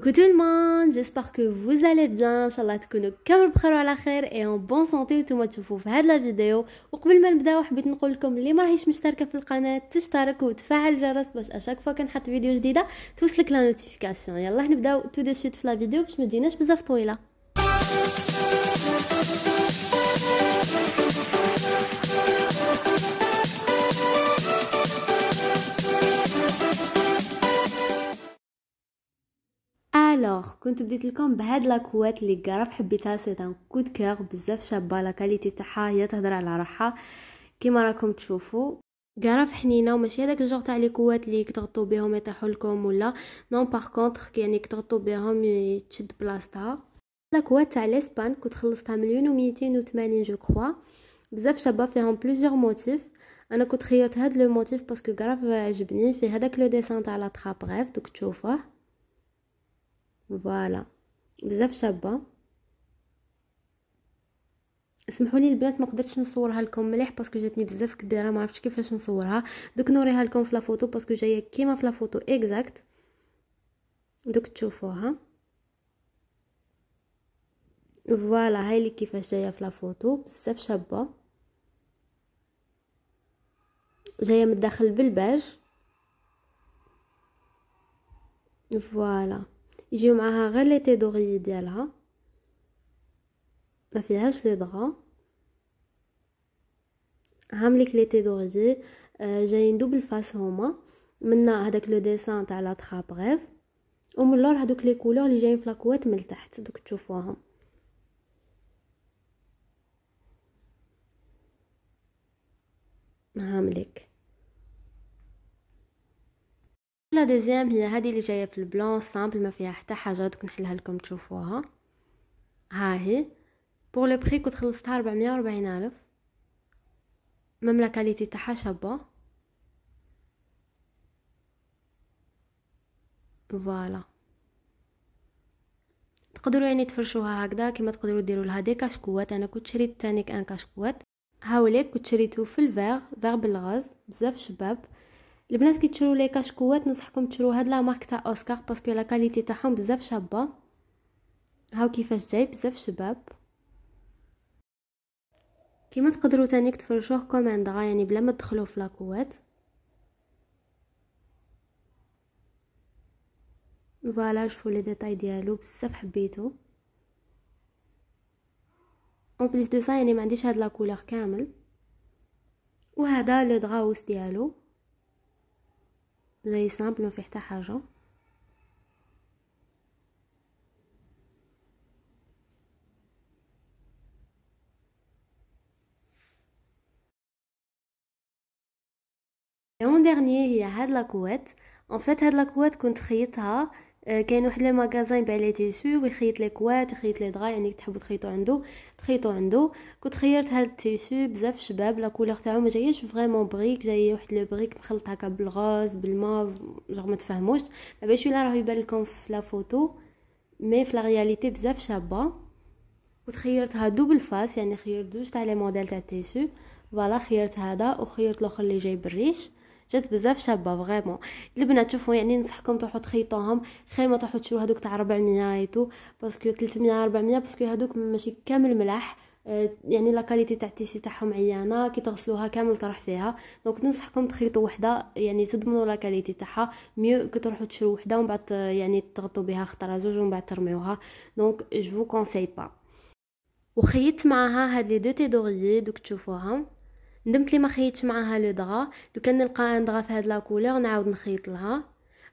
Coucou tout le monde, j'espère que vous allez bien ان شاء الله تكونوا كامل بخير وعلى خير اي اون بون سونتي وانتم تشوفوا في هاد لا فيديو وقبل ما نبداو حبيت نقول لكم اللي ما راهيش مشتركه في القناه تشترك وتفعل الجرس باش اشاك فوا كنحط فيديو جديده توصلك لا نوتيفيكاسيون يلا نبداو تو دي سويت في لا فيديو باش ما تجيناش بزاف طويله الوغ كنت بديت لكم بهاد لاكوات لي كراف حبيتها سي ان كود كوغ بزاف شابه لا كاليتي تاعها هي تهضر على راحها كيما راكم تشوفوا كراف حنينه وماشي هذاك الجوغ تاع لي كوات لي كتغطوا بهم يطيحوا لكم ولا نون باغ كونطخ يعني كتغطوا بهم تشد بلاصتها لاكوات تاع لاسبان كنت خلصتها مليون و وثمانين جو كخوا بزاف شابه فيهم بليزيوغ موتيف انا كنت خيرت هاد لو موتيف باسكو كراف عجبني في هذاك لو ديسان تاع لا تراب بغيف دوك تشوفوه فوالا بزاف شابه اسمحوا لي البنات ما قدرتش نصورها لكم مليح باسكو جاتني بزاف كبيره ما عرفتش كيفاش نصورها دوك نوريها لكم في فوتو باسكو جايه كيما في فوتو اكزاكت دوك تشوفوها فوالا هاي اللي كيفاش جايه في فوتو بزاف شابه جايه من الداخل بالباج فوالا يجيو معاها غير لي دوغي ديالها ما فيهاش لي دغا هامليك لي دوغي آه، جايين دوبل فاس هما منا هذاك لو ديسان تاع لا تخا بريف ومن لور هذوك لي كولور اللي جايين في لاكوات من التحت دوك تشوفوهم هامليك لا دوزيام هي هذه اللي جايه في البلون سامبل ما فيها حتى حاجه دوك نحلها لكم تشوفوها ها هي بور لو بري كنت خلصتها 440 الف ميم لا كاليتي تاعها شابه فوالا تقدروا يعني تفرشوها هكذا كما تقدروا ديروا لها دي كاشكوات انا كنت شريت تانيك ان كاشكوات هاوليك كنت شريته في الفيغ فيغ بالغاز بزاف شباب البنات كي تشرو لي كاشكوات نصحكم تشرو هاد لا مارك تاع اوسكار باسكو لا كاليتي تاعهم بزاف شابه هاو كيفاش جاي بزاف شباب كيما تقدروا تانيك تفرشوه كوماندغا يعني بلا ما تدخلو في لاكوات فوالا شوفوا لي ديتاي ديالو بزاف حبيتو اون بليس دو سا يعني ما عنديش هاد لا كولور كامل وهذا لو دراوس ديالو جاي سامبل فيه حتى حاجه Et en dernier, هاد لاكوات ان فيت هاد لاكوات كنت خيطها آه، كاين واحد لي ماغازين يبيع لي تيسو ويخيط لي كوات يخيط لي دغا يعني تحبوا تخيطوا عنده تخيطوا عنده كنت خيرت هاد التيسو بزاف شباب لا كولور تاعو ما جايش فريمون بريك جاي واحد لو بريك مخلط هكا بالغاز بالماف جوغ ما تفهموش ما باش ولا راه يبان لكم في لا فوتو مي في لا رياليتي بزاف شابه وتخيرتها دوبل فاس يعني خيرت زوج تاع لي موديل تاع التيسو فوالا خيرت هذا وخيرت الاخر اللي جاي بالريش جات بزاف شابه فريمون البنات تشوفوا يعني ننصحكم تروحوا تخيطوهم خير ما تروحوا تشرو هذوك تاع 400 ايتو باسكو 300 400 باسكو هذوك ماشي كامل ملاح آه، يعني لا كاليتي تاع التيشي تاعهم عيانه كي تغسلوها كامل تروح فيها دونك ننصحكم تخيطوا وحده يعني تضمنوا لا كاليتي تاعها ميو كي تروحوا تشرو وحده ومن بعد آه، يعني تغطوا بها خطره زوج ومن بعد ترميوها دونك جو كونساي با وخيطت معاها هاد لي دو تي دوغيي دوك تشوفوهم ندمت لي ما خيطتش معاها لو دغا لو كان نلقاها ندغا في هاد لا كولور نعاود نخيط لها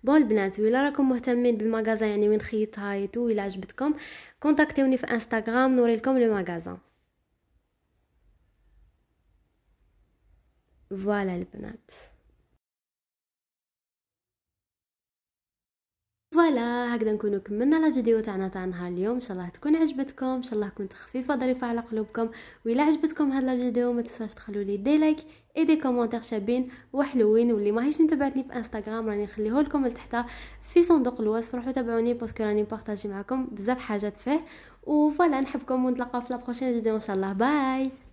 بون البنات ويلا راكم مهتمين بالمغازا يعني وين خيطها ايتو الا عجبتكم كونتاكتيوني في انستغرام لكم لو مغازا فوالا البنات فوالا هكذا نكونو كملنا لا فيديو تاعنا تاع نهار اليوم ان شاء الله تكون عجبتكم ان شاء الله كنت خفيفه ظريفه على قلوبكم و عجبتكم هاد لا فيديو ما تنساوش تخلو لي دي لايك اي دي كومونتير شابين وحلوين واللي ماهيش متابعتني في انستغرام راني نخليه لكم لتحت في صندوق الوصف روحوا تابعوني باسكو راني بارطاجي معكم بزاف حاجات فيه وفوالا نحبكم ونتلاقاو في لا بروشين فيديو ان شاء الله باي